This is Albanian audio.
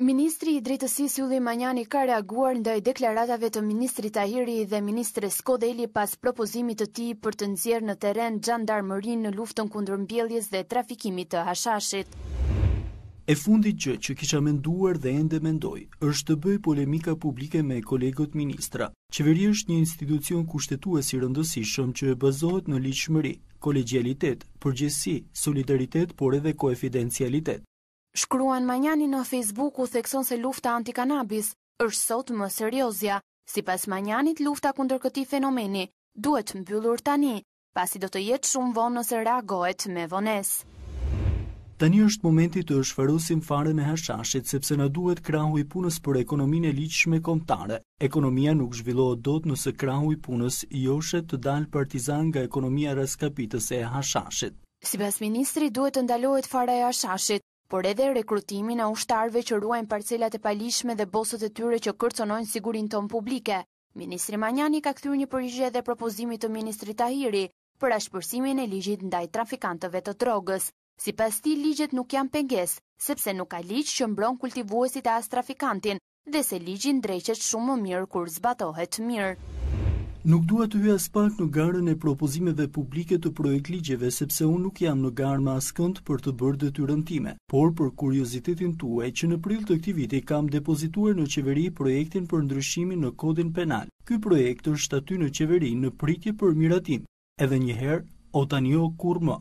Ministri i Drejtësis Juli Manjani ka reaguar ndaj deklaratave të Ministri Tahiri dhe Ministre Skodeli pas propozimit të ti për të nëzjerë në teren gjandarmërin në luftën kundër mbjeljes dhe trafikimit të hashashit. E fundit gjë që kisha menduar dhe ende mendoj, është të bëj polemika publike me kolegët ministra. Qeveri është një institucion si rëndësishëm që e bazohet në liqëmëri, kolegialitet, përgjësi, solidaritet, por edhe koefidencialitet. Shkruan Manjani në Facebook u thekson se lufta antikanabis është sot më seriozja. Si pas Manjanit, lufta kundër këti fenomeni duhet mbyllur tani, pasi do të jetë shumë vonë nëse reagohet me vones. Tani është momenti të është farusim fare me hashashit, sepse në duhet krahu i punës për ekonomin e liqshme komptare. Ekonomia nuk zhvillohet dot nëse krahu i punës i oshet të dalë partizan nga ekonomia raskapitës e hashashit. Si pas ministri duhet të ndalohet fare e hashashit, por edhe rekrutimin e ushtarve që ruajnë parcelat e palishme dhe bosët e tyre që kërconojnë sigurin ton publike. Ministri Manjani ka këthyrë një përgjë dhe propozimit të Ministri Tahiri për ashpërsimin e ligjit ndaj trafikantëve të drogës. Si pas ti, ligjet nuk janë penges, sepse nuk ka ligjë që mbron kultivuesit e as trafikantin dhe se ligjin ndreqet shumë më mirë kur zbatohet mirë. Nuk dua të hyj as pak në garën e propozimeve publike të projekt ligjeve sepse unë nuk jam në garë më askënd për të bërë detyrën time. Por për kuriozitetin tuaj, që në prill të këtij viti kam depozituar në qeveri projektin për ndryshimin në kodin penal. Ky projekt është aty në qeveri në pritje për miratim. Edhe një herë, o tani o kur më?